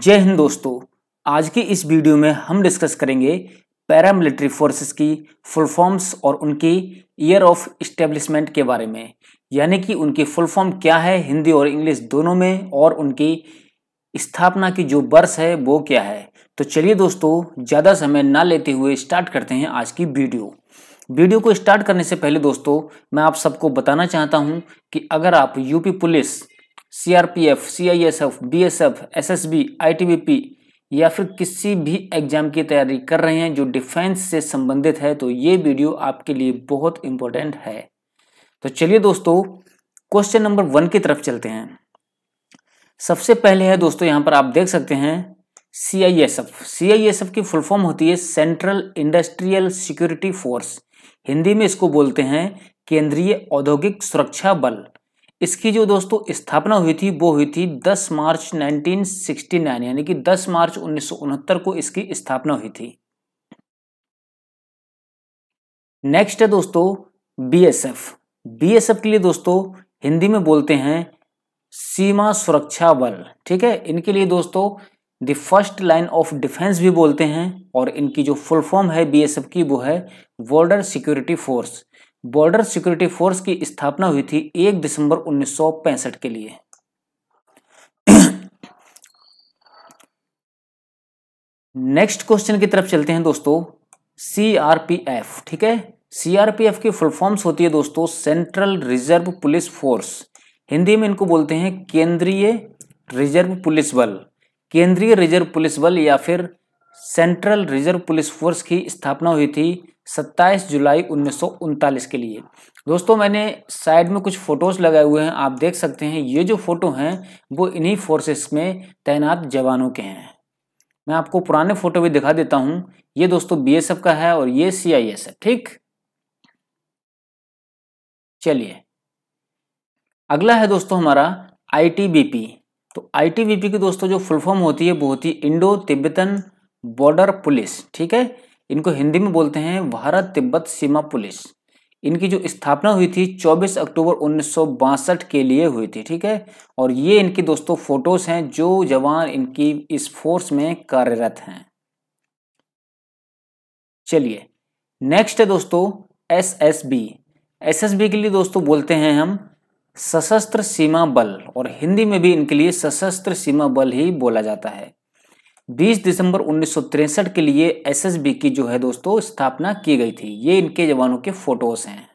जय हिंद दोस्तों आज की इस वीडियो में हम डिस्कस करेंगे पैरामिलिट्री फोर्सेस की फुल फॉर्म्स और उनकी ईयर ऑफ इस्टेब्लिशमेंट के बारे में यानी कि उनकी फुल फॉर्म क्या है हिंदी और इंग्लिश दोनों में और उनकी स्थापना की जो वर्ष है वो क्या है तो चलिए दोस्तों ज़्यादा समय ना लेते हुए स्टार्ट करते हैं आज की वीडियो वीडियो को स्टार्ट करने से पहले दोस्तों मैं आप सबको बताना चाहता हूं कि अगर आप UP police CRPF CISF BSF SSB ITBP या फिर किसी भी एग्जाम की तैयारी कर रहे हैं जो डिफेंस से संबंधित है तो ये वीडियो आपके लिए बहुत इंपॉर्टेंट है तो चलिए दोस्तों क्वेश्चन नंबर वन की तरफ चलते हैं सबसे पहले है दोस्तों यहाँ पर आप देख सकते हैं C I S F C I S F की फुल फॉर्म होती है central industrial security force Hindi में इसको बोलते हैं केंद्रीय औद्योगिक सुरक्षा बल इसकी जो दोस्तों स्थापना हुई थी वो हुई थी 10 मार्च 1969 यानी कि 10 मार्च उन्नीस को इसकी स्थापना हुई थी नेक्स्ट है दोस्तों बीएसएफ बीएसएफ के लिए दोस्तों हिंदी में बोलते हैं सीमा सुरक्षा बल ठीक है इनके लिए दोस्तों the first line of defence भी बोलते हैं और इनकी जो फुल फॉर्म है बीएसएफ की वो है border security force border security force की स्थापना हुई थी 1 दिसंबर 1965 के लिए नेक्स्ट क्वेश्चन की तरफ चलते हैं दोस्तों सीआरपीएफ ठीक है सीआरपीएफ की फुल फॉर्म्स होती है दोस्तों central reserve police force Hindi में इनको बोलते हैं केंद्रीय रिजर्व पुलिस बल केंद्रीय रिजर्व पुलिस बल या फिर सेंट्रल रिजर्व पुलिस फोर्स की स्थापना हुई थी 27 जुलाई उन्नीस के लिए दोस्तों मैंने साइड में कुछ फ़ोटोज़ लगाए हुए हैं आप देख सकते हैं ये जो फ़ोटो हैं वो इन्हीं फोर्सेस में तैनात जवानों के हैं मैं आपको पुराने फ़ोटो भी दिखा देता हूं ये दोस्तों बीएसएफ का है और ये सीआईएस है ठीक चलिए अगला है दोस्तों हमारा आईटीबीपी तो आईटीबीपी की दोस्तों जो फुलफॉर्म होती है वो होती इंडो तिब्बतन बॉर्डर पुलिस ठीक है इनको हिंदी में बोलते हैं भारत तिब्बत सीमा पुलिस इनकी जो स्थापना हुई थी 24 अक्टूबर उन्नीस के लिए हुई थी ठीक है और ये इनकी दोस्तों फोटोज हैं जो जवान इनकी इस फोर्स में कार्यरत हैं चलिए नेक्स्ट है दोस्तों S S B S S B के लिए दोस्तों बोलते हैं हम सशस्त्र सीमा बल और हिंदी में भी इनके लिए सशस्त्र सीमा बल ही बोला जाता है 20 दिसंबर उन्नीस के लिए एसएसबी की जो है दोस्तों स्थापना की गई थी ये इनके जवानों के फोटोज हैं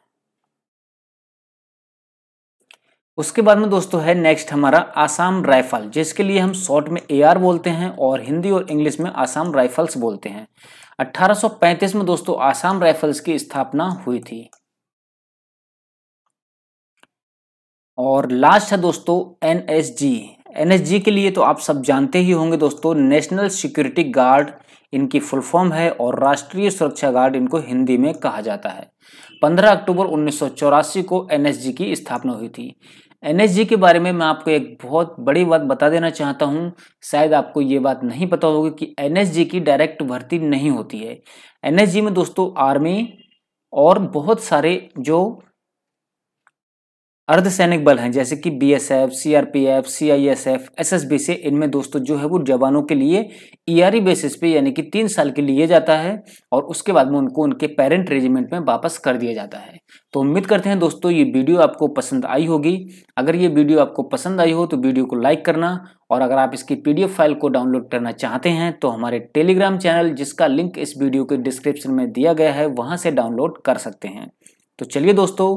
उसके बाद में दोस्तों है नेक्स्ट हमारा आसाम राइफल जिसके लिए हम शॉर्ट में एआर बोलते हैं और हिंदी और इंग्लिश में आसाम राइफल्स बोलते हैं 1835 में दोस्तों आसाम राइफल्स की स्थापना हुई थी और लास्ट है दोस्तों एनएसजी एनएसजी के लिए तो आप सब जानते ही होंगे दोस्तों नेशनल सिक्योरिटी गार्ड इनकी फुल फॉर्म है और राष्ट्रीय सुरक्षा गार्ड इनको हिंदी में कहा जाता है 15 अक्टूबर उन्नीस को एनएसजी की स्थापना हुई थी एनएसजी के बारे में मैं आपको एक बहुत बड़ी बात बता देना चाहता हूँ शायद आपको ये बात नहीं पता होगी कि एनएसजी की डायरेक्ट भर्ती नहीं होती है एनएसजी में दोस्तों आर्मी और बहुत सारे जो अर्धसैनिक बल हैं जैसे कि बीएसएफ, सीआरपीएफ, सीआईएसएफ, एसएसबीसी इनमें दोस्तों जो है वो जवानों के लिए ईआरई e बेसिस पे यानी कि तीन साल के लिए जाता है और उसके बाद में उनको उनके पेरेंट रेजिमेंट में वापस कर दिया जाता है तो उम्मीद करते हैं दोस्तों ये वीडियो आपको पसंद आई होगी अगर ये वीडियो आपको पसंद आई हो तो वीडियो को लाइक करना और अगर आप इसकी पी फाइल को डाउनलोड करना चाहते हैं तो हमारे टेलीग्राम चैनल जिसका लिंक इस वीडियो के डिस्क्रिप्शन में दिया गया है वहाँ से डाउनलोड कर सकते हैं तो चलिए दोस्तों